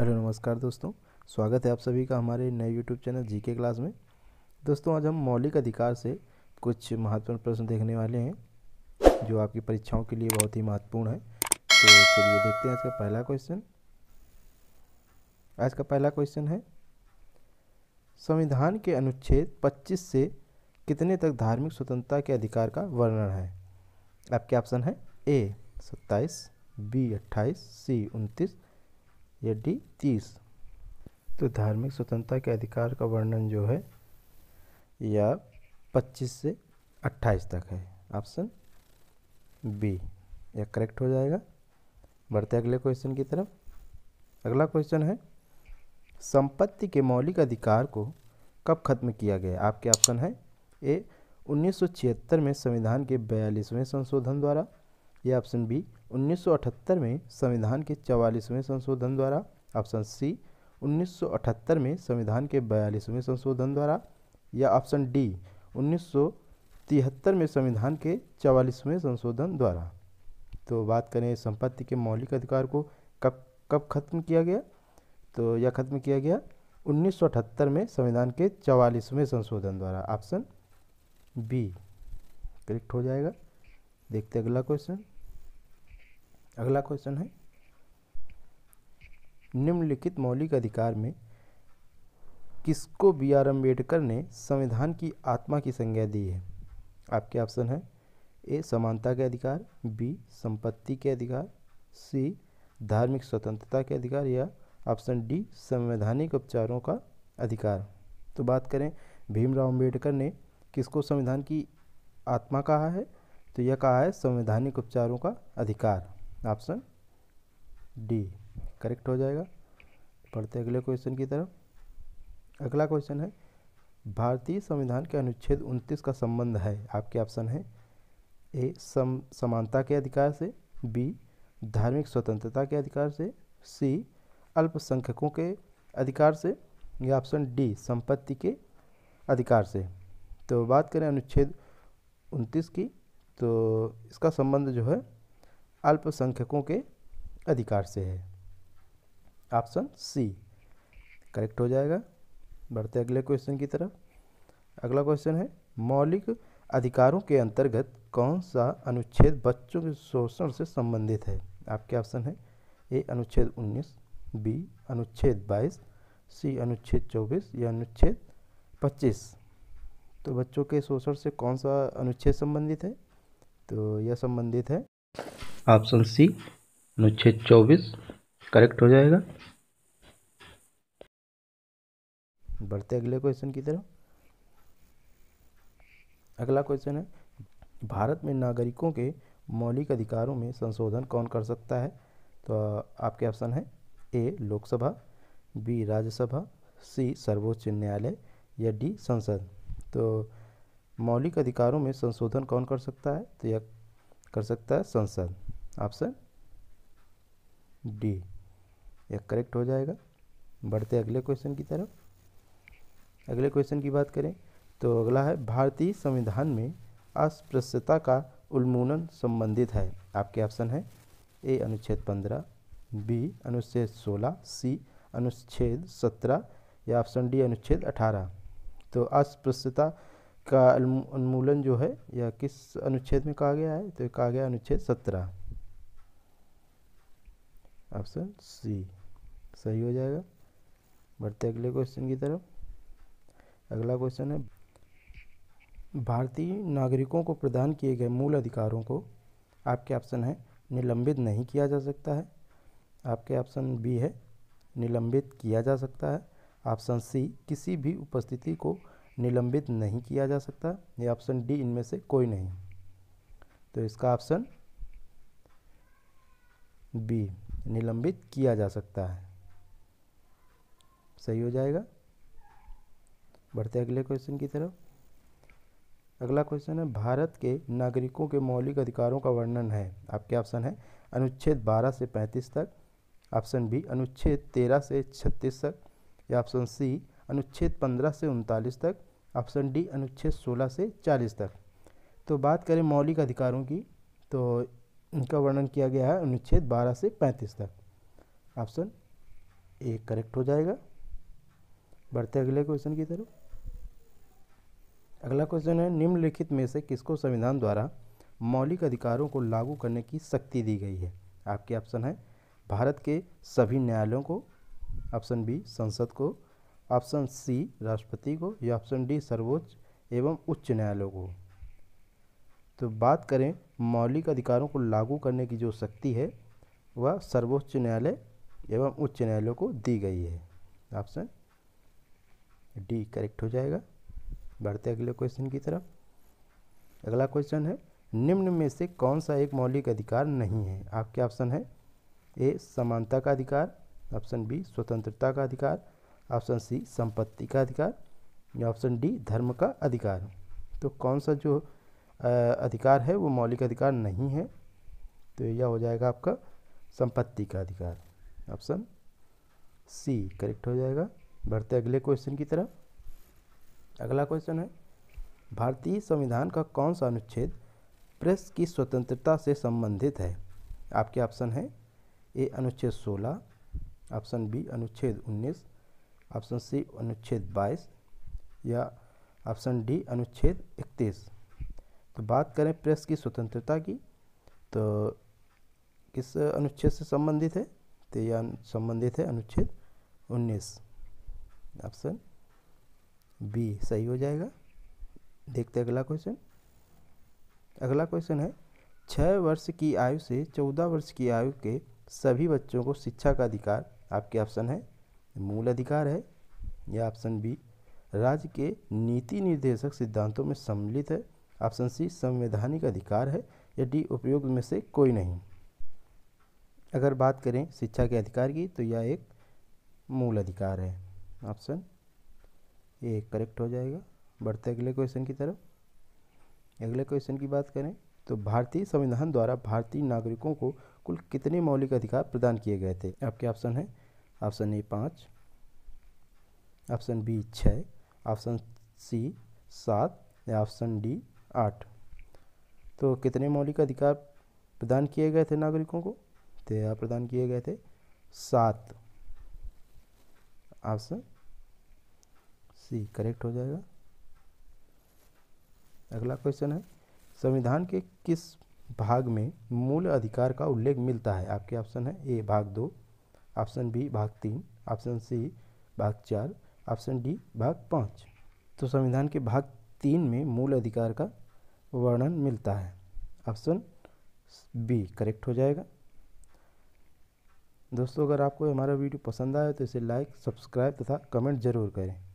Hello नमस्कार दोस्तों स्वागत है आप सभी का हमारे नए यूट्यूब चैनल जी के क्लास में दोस्तों आज हम मौलिक अधिकार से कुछ महत्वपूर्ण प्रश्न देखने वाले हैं जो आपकी परीक्षाओं के लिए बहुत ही महत्वपूर्ण है तो चलिए देखते हैं आज का पहला क्वेश्चन आज का पहला क्वेश्चन है संविधान के अनुच्छेद पच्चीस से कितने तक धार्मिक स्वतंत्रता के अधिकार का वर्णन है आपके ऑप्शन है ए सत्ताईस बी अट्ठाईस सी उनतीस या डी तीस तो धार्मिक स्वतंत्रता के अधिकार का वर्णन जो है या पच्चीस से अट्ठाईस तक है ऑप्शन बी यह करेक्ट हो जाएगा बढ़ते अगले क्वेश्चन की तरफ अगला क्वेश्चन है संपत्ति के मौलिक अधिकार को कब खत्म किया गया आपके ऑप्शन है ए 1976 में संविधान के बयालीसवें संशोधन द्वारा ये ऑप्शन बी 1978 में संविधान के चवालीसवें संशोधन द्वारा ऑप्शन सी 1978 में संविधान के बयालीसवें संशोधन द्वारा या ऑप्शन डी 1973 में संविधान के चवालीसवें संशोधन द्वारा तो बात करें संपत्ति के मौलिक अधिकार को कब कब खत्म किया गया तो यह खत्म किया गया 1978 में संविधान के चवालीसवें संशोधन द्वारा ऑप्शन बी करेक्ट हो जाएगा देखते अगला क्वेश्चन अगला क्वेश्चन है निम्नलिखित मौलिक अधिकार में किसको बी आर अम्बेडकर ने संविधान की आत्मा की संज्ञा दी है आपके ऑप्शन है ए समानता के अधिकार बी संपत्ति के अधिकार सी धार्मिक स्वतंत्रता के अधिकार या ऑप्शन डी संवैधानिक उपचारों का अधिकार तो बात करें भीमराव अंबेडकर ने किसको संविधान की आत्मा कहा है तो यह कहा है संवैधानिक उपचारों का अधिकार ऑप्शन डी करेक्ट हो जाएगा पढ़ते अगले क्वेश्चन की तरफ अगला क्वेश्चन है भारतीय संविधान के अनुच्छेद 29 का संबंध है आपके ऑप्शन है ए सम समानता के अधिकार से बी धार्मिक स्वतंत्रता के अधिकार से सी अल्पसंख्यकों के अधिकार से या ऑप्शन डी संपत्ति के अधिकार से तो बात करें अनुच्छेद 29 की तो इसका संबंध जो है अल्पसंख्यकों के अधिकार से है ऑप्शन सी करेक्ट हो जाएगा बढ़ते अगले क्वेश्चन की तरफ अगला क्वेश्चन है मौलिक अधिकारों के अंतर्गत कौन सा अनुच्छेद बच्चों के शोषण से संबंधित है आपके ऑप्शन है ए अनुच्छेद 19, बी अनुच्छेद 22, सी अनुच्छेद 24 या अनुच्छेद 25। तो बच्चों के शोषण से कौन सा अनुच्छेद संबंधित है तो यह संबंधित है ऑप्शन सी अनुच्छेद चौबीस करेक्ट हो जाएगा बढ़ते अगले क्वेश्चन की तरफ अगला क्वेश्चन है भारत में नागरिकों के मौलिक अधिकारों में संशोधन कौन कर सकता है तो आपके ऑप्शन है A Lok Sabha B Rajya Sabha C सर्वोच्च न्यायालय या डी संसद तो मौलिक अधिकारों में संशोधन कौन कर सकता है तो यह कर सकता है संसद ऑप्शन डी यह करेक्ट हो जाएगा बढ़ते अगले क्वेश्चन की तरफ अगले क्वेश्चन की बात करें तो अगला है भारतीय संविधान में अस्पृश्यता का उन्मूलन संबंधित है आपके ऑप्शन है ए अनुच्छेद पंद्रह बी अनुच्छेद सोलह सी अनुच्छेद सत्रह या ऑप्शन डी अनुच्छेद अठारह तो अस्पृश्यता का उन्मूलन जो है या किस अनुच्छेद में कहा गया है तो कहा गया अनुच्छेद सत्रह ऑप्शन सी सही हो जाएगा बढ़ते अगले क्वेश्चन की तरफ अगला क्वेश्चन है भारतीय नागरिकों को प्रदान किए गए मूल अधिकारों को आपके ऑप्शन है निलंबित नहीं किया जा सकता है आपके ऑप्शन बी है निलंबित किया जा सकता है ऑप्शन सी किसी भी उपस्थिति को निलंबित नहीं किया जा सकता ये ऑप्शन डी इनमें से कोई नहीं तो इसका ऑप्शन बी निलंबित किया जा सकता है सही हो जाएगा बढ़ते अगले क्वेश्चन की तरफ अगला क्वेश्चन है भारत के नागरिकों के मौलिक अधिकारों का वर्णन है आपके ऑप्शन है अनुच्छेद 12 से 35 तक ऑप्शन बी अनुच्छेद 13 से 36 तक या ऑप्शन सी अनुच्छेद 15 से उनतालीस तक ऑप्शन डी अनुच्छेद 16 से 40 तक तो बात करें मौलिक अधिकारों की तो इनका वर्णन किया गया है अनुच्छेद बारह से पैंतीस तक ऑप्शन ए करेक्ट हो जाएगा बढ़ते अगले क्वेश्चन की तरफ अगला क्वेश्चन है निम्नलिखित में से किसको संविधान द्वारा मौलिक अधिकारों को लागू करने की शक्ति दी गई है आपके ऑप्शन है भारत के सभी न्यायालयों को ऑप्शन बी संसद को ऑप्शन सी राष्ट्रपति को या ऑप्शन डी सर्वोच्च एवं उच्च न्यायालयों को तो बात करें मौलिक अधिकारों को लागू करने की जो शक्ति है वह सर्वोच्च न्यायालय एवं उच्च न्यायालयों को दी गई है ऑप्शन डी करेक्ट हो जाएगा बढ़ते अगले क्वेश्चन की तरफ अगला क्वेश्चन है निम्न में से कौन सा एक मौलिक अधिकार नहीं है आपके ऑप्शन है ए समानता का अधिकार ऑप्शन बी स्वतंत्रता का अधिकार ऑप्शन सी संपत्ति का अधिकार या ऑप्शन डी धर्म का अधिकार तो कौन सा जो अधिकार है वो मौलिक अधिकार नहीं है तो यह हो जाएगा आपका संपत्ति का अधिकार ऑप्शन सी करेक्ट हो जाएगा बढ़ते अगले क्वेश्चन की तरफ अगला क्वेश्चन है भारतीय संविधान का कौन सा अनुच्छेद प्रेस की स्वतंत्रता से संबंधित है आपके ऑप्शन है ए अनुच्छेद 16 ऑप्शन बी अनुच्छेद 19 ऑप्शन सी अनुच्छेद 22 या ऑप्शन डी अनुच्छेद 31 तो बात करें प्रेस की स्वतंत्रता की तो किस अनुच्छेद से संबंधित है तो यह संबंधित है अनुच्छेद 19 ऑप्शन बी सही हो जाएगा देखते अगला क्वेश्चन अगला क्वेश्चन है छः वर्ष की आयु से चौदह वर्ष की आयु के सभी बच्चों को शिक्षा का अधिकार आपके ऑप्शन है मूल अधिकार है या ऑप्शन बी राज्य के नीति निर्देशक सिद्धांतों में सम्मिलित है ऑप्शन सी संवैधानिक अधिकार है या डी उपयोग में से कोई नहीं अगर बात करें शिक्षा के अधिकार की तो यह एक मूल अधिकार है ऑप्शन ए करेक्ट हो जाएगा बढ़ते अगले क्वेश्चन की तरफ अगले क्वेश्चन की बात करें तो भारतीय संविधान द्वारा भारतीय नागरिकों को कुल कितने मौलिक अधिकार प्रदान किए गए थे आपके ऑप्शन हैं ऑप्शन ए पाँच ऑप्शन बी छः ऑप्शन सी सात या ऑप्शन डी आठ तो कितने मौलिक अधिकार प्रदान किए गए थे नागरिकों को तेरह प्रदान किए गए थे सात ऑप्शन सी करेक्ट हो जाएगा अगला क्वेश्चन है संविधान के किस भाग में मूल अधिकार का उल्लेख मिलता है आपके ऑप्शन है ए भाग दो ऑप्शन बी भाग तीन ऑप्शन सी भाग चार ऑप्शन डी भाग पाँच तो संविधान के भाग तीन में मूल अधिकार का वर्णन मिलता है ऑप्शन बी करेक्ट हो जाएगा दोस्तों अगर आपको हमारा वीडियो पसंद आए तो इसे लाइक सब्सक्राइब तथा कमेंट जरूर करें